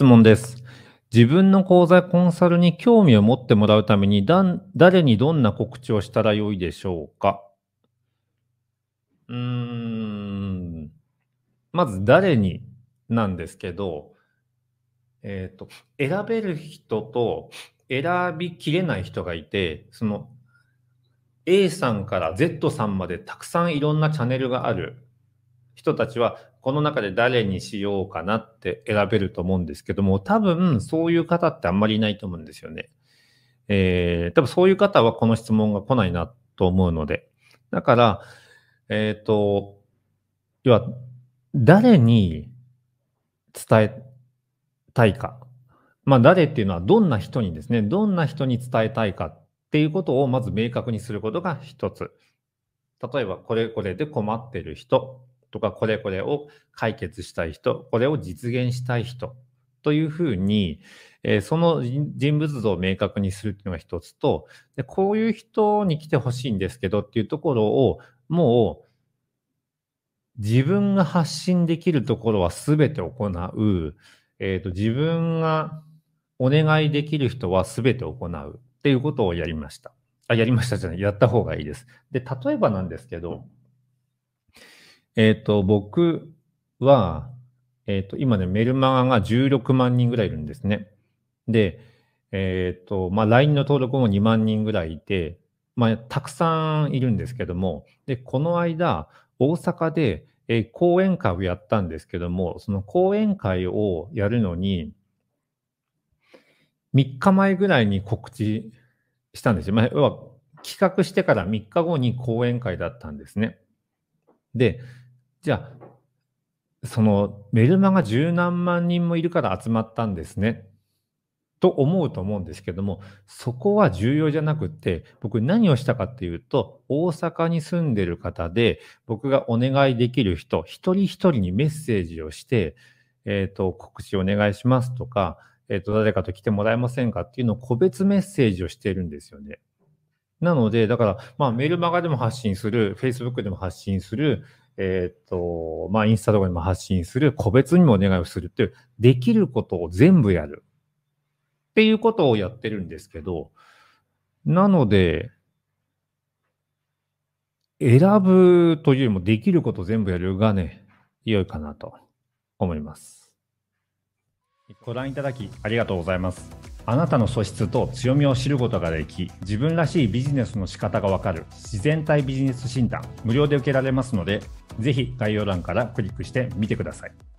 質問です。自分の講座コンサルに興味を持ってもらうために誰にどんな告知をしたらよいでしょうかうーん。まず誰になんですけど、えっ、ー、と、選べる人と選びきれない人がいて、その A さんから Z さんまでたくさんいろんなチャンネルがある。人たちはこの中で誰にしようかなって選べると思うんですけども多分そういう方ってあんまりいないと思うんですよね。えー、多分そういう方はこの質問が来ないなと思うので。だから、えっ、ー、と、要は誰に伝えたいか。まあ誰っていうのはどんな人にですね、どんな人に伝えたいかっていうことをまず明確にすることが一つ。例えばこれこれで困ってる人とかこれこれを解決したい人、これを実現したい人というふうに、えー、その人物像を明確にするっていうのが一つとで、こういう人に来てほしいんですけどっていうところを、もう自分が発信できるところは全て行う、えっ、ー、と自分がお願いできる人は全て行うっていうことをやりました。あ、やりましたじゃない、やった方がいいです。で、例えばなんですけど、うんえっ、ー、と、僕は、えっ、ー、と、今ね、メルマガが16万人ぐらいいるんですね。で、えっ、ー、と、まあ、LINE の登録も2万人ぐらいいて、まあ、たくさんいるんですけども、で、この間、大阪で、え講演会をやったんですけども、その講演会をやるのに、3日前ぐらいに告知したんですよ。まあ、要は企画してから3日後に講演会だったんですね。で、じゃあ、そのメルマが十何万人もいるから集まったんですね。と思うと思うんですけども、そこは重要じゃなくて、僕何をしたかっていうと、大阪に住んでる方で、僕がお願いできる人、一人一人にメッセージをして、えっ、ー、と、告知お願いしますとか、えっ、ー、と、誰かと来てもらえませんかっていうのを個別メッセージをしてるんですよね。なので、だから、まあ、メルマガでも発信する、Facebook でも発信する、えっ、ー、と、まあ、インスタとかにも発信する、個別にもお願いをするっていう、できることを全部やる。っていうことをやってるんですけど、なので、選ぶというよりもできること全部やるがね、良いかなと思います。ご覧いただきありがとうございます。あなたの素質と強みを知ることができ、自分らしいビジネスの仕方がわかる自然体ビジネス診断、無料で受けられますので、ぜひ概要欄からクリックしてみてください。